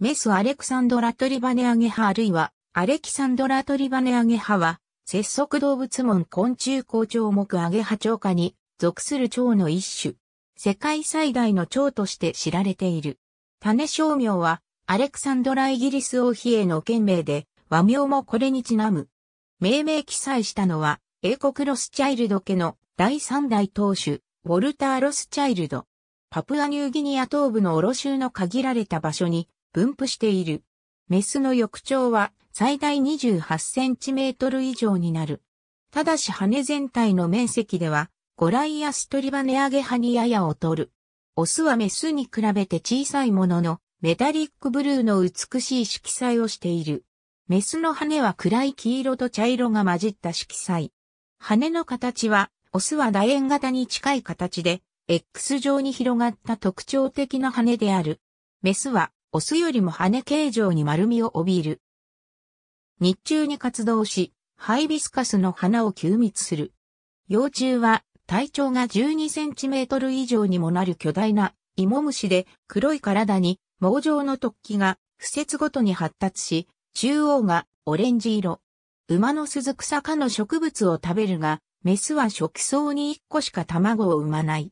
メスアレクサンドラトリバネアゲハあるいはアレキサンドラトリバネアゲハは、節足動物門昆虫校長目アゲハ蝶科に属する蝶の一種。世界最大の蝶として知られている。種商名は、アレクサンドライギリス王妃への県名で、和名もこれにちなむ。命名記載したのは、英国ロスチャイルド家の第三代当主、ウォルター・ロスチャイルド。パプアニューギニア東部のオロ州の限られた場所に分布している。メスの翼長は最大28センチメートル以上になる。ただし羽全体の面積では、ゴライアストリバネアゲハにやや劣る。オスはメスに比べて小さいものの、メタリックブルーの美しい色彩をしている。メスの羽は暗い黄色と茶色が混じった色彩。羽の形は、オスは楕円型に近い形で、X 状に広がった特徴的な羽である。メスはオスよりも羽形状に丸みを帯びる。日中に活動し、ハイビスカスの花を吸蜜する。幼虫は体長が12センチメートル以上にもなる巨大な芋虫で黒い体に毛状の突起が不節ごとに発達し、中央がオレンジ色。馬の鈴草科の植物を食べるが、メスは食草に1個しか卵を産まない。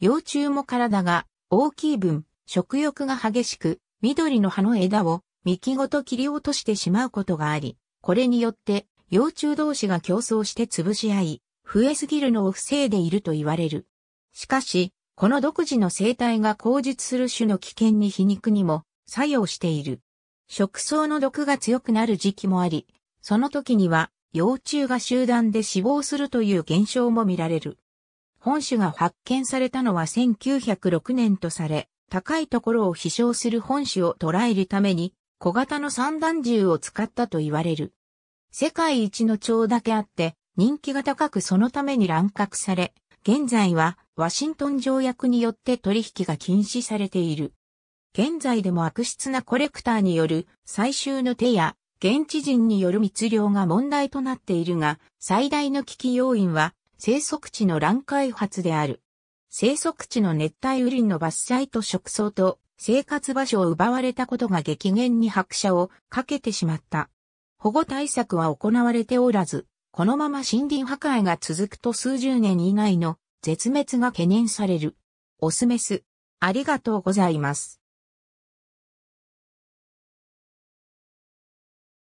幼虫も体が大きい分、食欲が激しく、緑の葉の枝を幹ごと切り落としてしまうことがあり、これによって幼虫同士が競争して潰し合い、増えすぎるのを防いでいると言われる。しかし、この独自の生態が口述する種の危険に皮肉にも作用している。食草の毒が強くなる時期もあり、その時には幼虫が集団で死亡するという現象も見られる。本種が発見されたのは1906年とされ、高いところを飛翔する本種を捉えるために、小型の散弾銃を使ったと言われる。世界一の蝶だけあって、人気が高くそのために乱獲され、現在はワシントン条約によって取引が禁止されている。現在でも悪質なコレクターによる最終の手や現地人による密漁が問題となっているが、最大の危機要因は生息地の乱開発である。生息地の熱帯雨林の伐採と食草と生活場所を奪われたことが激減に拍車をかけてしまった。保護対策は行われておらず、このまま森林破壊が続くと数十年以内の絶滅が懸念される。オスメス。ありがとうございます。